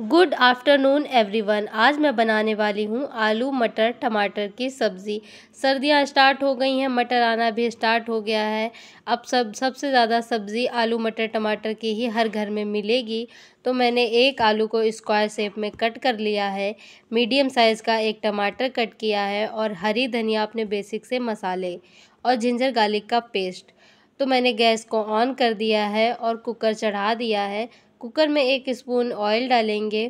good afternoon everyone आज मैं बनाने वाली हूँ आलू मटर टमाटर की सब्ज़ी सर्दियाँ स्टार्ट हो गई हैं मटर आना भी स्टार्ट हो गया है अब सब सबसे ज़्यादा सब्ज़ी आलू मटर टमाटर की ही हर घर में मिलेगी तो मैंने एक आलू को स्क्वायर शेप में कट कर लिया है मीडियम साइज़ का एक टमाटर कट किया है और हरी धनिया अपने बेसिक से मसाले और जिंजर गार्लिक का पेस्ट तो मैंने गैस को ऑन कर दिया है और कुकर चढ़ा दिया है कुकर में एक स्पून ऑयल डालेंगे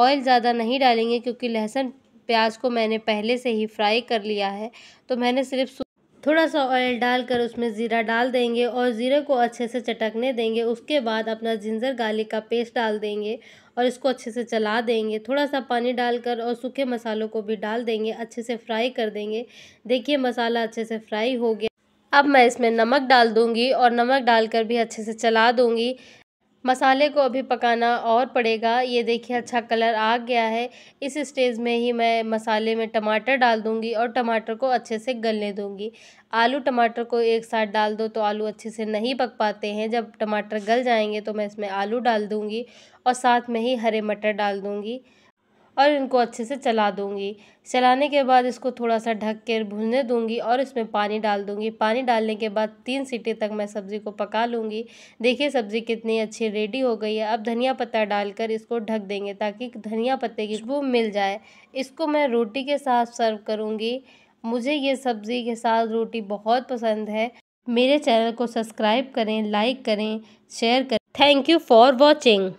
ऑयल ज़्यादा नहीं डालेंगे क्योंकि लहसुन प्याज को मैंने पहले से ही फ्राई कर लिया है तो मैंने सिर्फ थोड़ा सा ऑयल डालकर उसमें ज़ीरा डाल देंगे और ज़ीरे को अच्छे से चटकने देंगे उसके बाद अपना जिंजर गार्लिक का पेस्ट डाल देंगे और इसको अच्छे से चला देंगे थोड़ा सा पानी डालकर और सूखे मसालों को भी डाल देंगे अच्छे से फ्राई कर देंगे देखिए मसाला अच्छे से फ्राई हो गया अब मैं इसमें नमक डाल दूँगी और नमक डालकर भी अच्छे से चला दूँगी मसाले को अभी पकाना और पड़ेगा ये देखिए अच्छा कलर आ गया है इस स्टेज में ही मैं मसाले में टमाटर डाल दूँगी और टमाटर को अच्छे से गलने दूँगी आलू टमाटर को एक साथ डाल दो तो आलू अच्छे से नहीं पक पाते हैं जब टमाटर गल जाएंगे तो मैं इसमें आलू डाल दूँगी और साथ में ही हरे मटर डाल दूँगी और इनको अच्छे से चला दूँगी चलाने के बाद इसको थोड़ा सा ढक कर भुनने दूँगी और इसमें पानी डाल दूँगी पानी डालने के बाद तीन सीटी तक मैं सब्ज़ी को पका लूँगी देखिए सब्ज़ी कितनी अच्छी रेडी हो गई है अब धनिया पत्ता डालकर इसको ढक देंगे ताकि धनिया पत्ते की खुशबू मिल जाए इसको मैं रोटी के साथ सर्व करूँगी मुझे ये सब्ज़ी के साथ रोटी बहुत पसंद है मेरे चैनल को सब्सक्राइब करें लाइक करें शेयर करें थैंक यू फॉर वॉचिंग